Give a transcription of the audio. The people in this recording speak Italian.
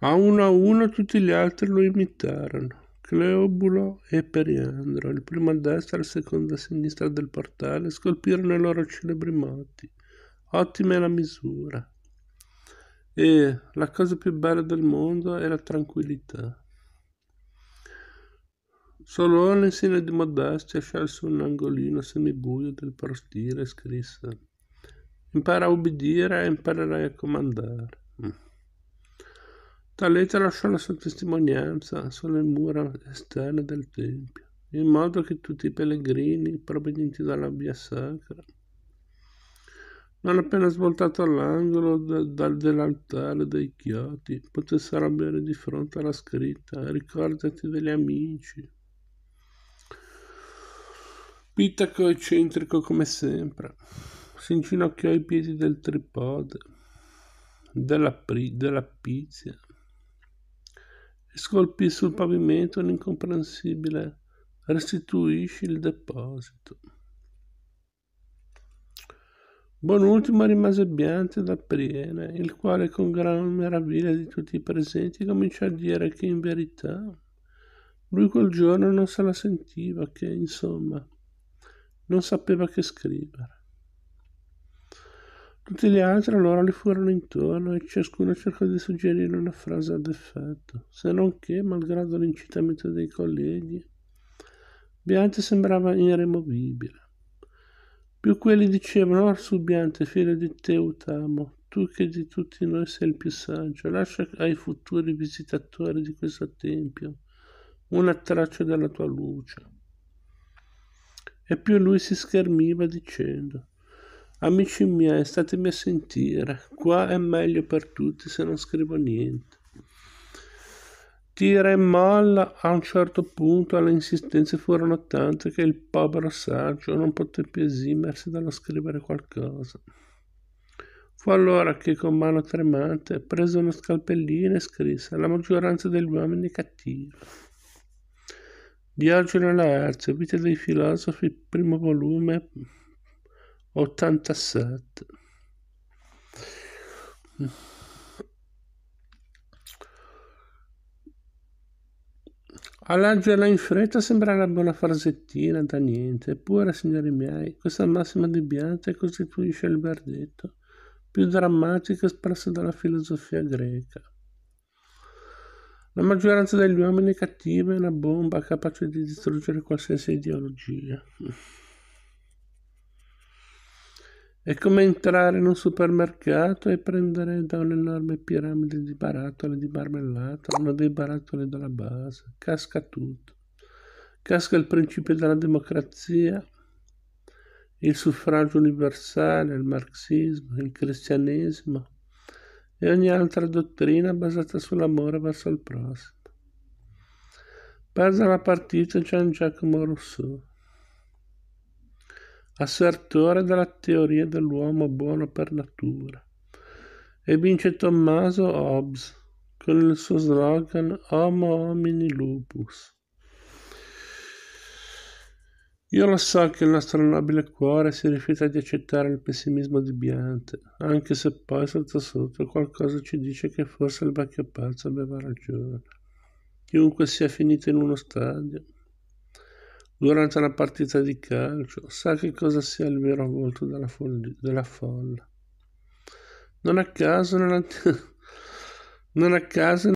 A uno a uno tutti gli altri lo imitarono. Cleobulo e Periandro, il primo a destra e il secondo a sinistra del portale, scolpirono i loro celebri moti. Ottima è la misura. E la cosa più bella del mondo è la tranquillità. Solone, in segno di modestia, scelse un angolino semibuio del prostire e scrisse Impara a ubbidire e imparerai a comandare. Mm. lettera lasciò la sua testimonianza sulle mura esterne del Tempio, in modo che tutti i pellegrini provenienti dalla via sacra non appena svoltato all'angolo da, dell'altare dei chioti, poté bere di fronte alla scritta Ricordati degli amici. Pitaco eccentrico come sempre, si inginocchiò ai piedi del tripode, della, pri, della pizia, e scolpì sul pavimento un incomprensibile restituisci il deposito. Buon ultimo rimase Biante da Priene, il quale con gran meraviglia di tutti i presenti cominciò a dire che in verità lui quel giorno non se la sentiva, che insomma non sapeva che scrivere. Tutti gli altri allora le furono intorno e ciascuno cercò di suggerire una frase ad effetto, se non che, malgrado l'incitamento dei colleghi, Biante sembrava irremovibile più quelli dicevano, oh subiante, figlio di Teutamo, tu che di tutti noi sei il più saggio, lascia ai futuri visitatori di questo tempio una traccia della tua luce. E più lui si schermiva dicendo, Amici miei, statemi a sentire, qua è meglio per tutti se non scrivo niente tira e molla a un certo punto le insistenze furono tante che il povero saggio non poté più esimersi dallo scrivere qualcosa. Fu allora che con mano tremante prese uno scalpellino e scrisse la maggioranza degli uomini cattiva. Diogene Laerzio, Vita dei filosofi, primo volume 87. A in fretta sembrerebbe una frasettina da niente, eppure, signori miei, questa massima di deviante costituisce il verdetto più drammatico espresso dalla filosofia greca. La maggioranza degli uomini cattiva è una bomba capace di distruggere qualsiasi ideologia. È come entrare in un supermercato e prendere da un'enorme piramide di barattole di marmellata uno dei barattoli della base. Casca tutto. Casca il principio della democrazia, il suffragio universale, il marxismo, il cristianesimo e ogni altra dottrina basata sull'amore verso il prossimo. Perde la partita Gian Giacomo Rousseau assertore della teoria dell'uomo buono per natura. E vince Tommaso Hobbes con il suo slogan Homo homini lupus. Io lo so che il nostro nobile cuore si rifiuta di accettare il pessimismo di Biante, anche se poi sotto sotto qualcosa ci dice che forse il vecchio pazzo aveva ragione. Chiunque sia finito in uno stadio, durante una partita di calcio, sa che cosa sia il vero volto della, folli- della folla. Non a caso, non a, non a caso